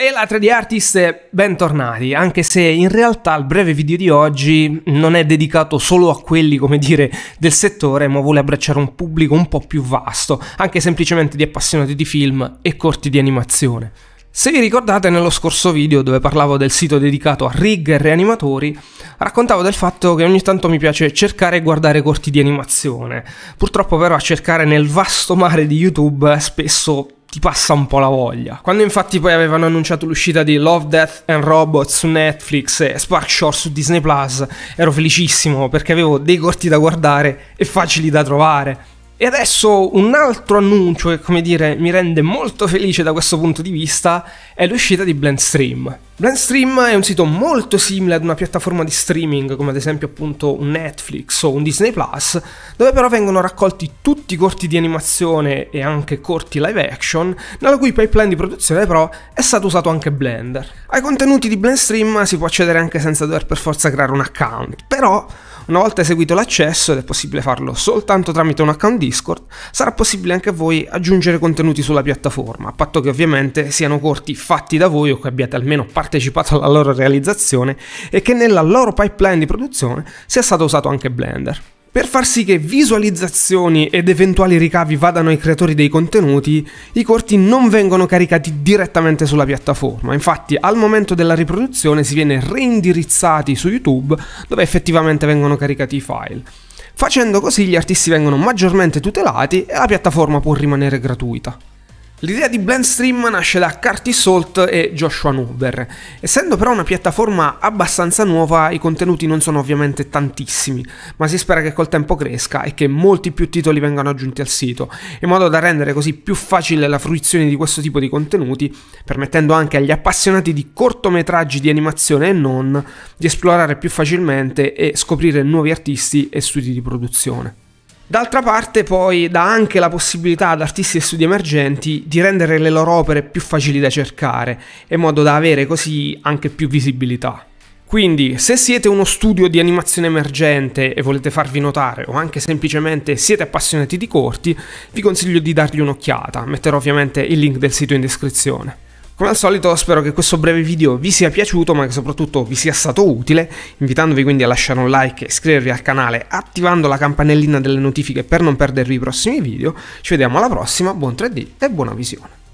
E la 3D Artist, bentornati, anche se in realtà il breve video di oggi non è dedicato solo a quelli, come dire, del settore, ma vuole abbracciare un pubblico un po' più vasto, anche semplicemente di appassionati di film e corti di animazione. Se vi ricordate nello scorso video dove parlavo del sito dedicato a rig e reanimatori, raccontavo del fatto che ogni tanto mi piace cercare e guardare corti di animazione. Purtroppo però a cercare nel vasto mare di YouTube spesso ti passa un po' la voglia. Quando infatti poi avevano annunciato l'uscita di Love, Death and Robots su Netflix e Spark Shore su Disney Plus, ero felicissimo perché avevo dei corti da guardare e facili da trovare. E adesso un altro annuncio che, come dire, mi rende molto felice da questo punto di vista è l'uscita di Blendstream. Blendstream è un sito molto simile ad una piattaforma di streaming, come ad esempio appunto un Netflix o un Disney Plus, dove però vengono raccolti tutti i corti di animazione e anche corti live action, nella cui pipeline di produzione però è stato usato anche Blender. Ai contenuti di Blendstream si può accedere anche senza dover per forza creare un account, però una volta eseguito l'accesso, ed è possibile farlo soltanto tramite un account Discord, sarà possibile anche a voi aggiungere contenuti sulla piattaforma, a patto che ovviamente siano corti fatti da voi o che abbiate almeno partecipato alla loro realizzazione e che nella loro pipeline di produzione sia stato usato anche Blender. Per far sì che visualizzazioni ed eventuali ricavi vadano ai creatori dei contenuti, i corti non vengono caricati direttamente sulla piattaforma, infatti al momento della riproduzione si viene reindirizzati su YouTube dove effettivamente vengono caricati i file. Facendo così gli artisti vengono maggiormente tutelati e la piattaforma può rimanere gratuita. L'idea di Blendstream nasce da Curtis Salt e Joshua Nuber. Essendo però una piattaforma abbastanza nuova, i contenuti non sono ovviamente tantissimi, ma si spera che col tempo cresca e che molti più titoli vengano aggiunti al sito, in modo da rendere così più facile la fruizione di questo tipo di contenuti, permettendo anche agli appassionati di cortometraggi di animazione e non di esplorare più facilmente e scoprire nuovi artisti e studi di produzione. D'altra parte poi dà anche la possibilità ad artisti e studi emergenti di rendere le loro opere più facili da cercare, in modo da avere così anche più visibilità. Quindi, se siete uno studio di animazione emergente e volete farvi notare, o anche semplicemente siete appassionati di corti, vi consiglio di dargli un'occhiata. Metterò ovviamente il link del sito in descrizione. Come al solito spero che questo breve video vi sia piaciuto ma che soprattutto vi sia stato utile, invitandovi quindi a lasciare un like e iscrivervi al canale attivando la campanellina delle notifiche per non perdervi i prossimi video. Ci vediamo alla prossima, buon 3D e buona visione.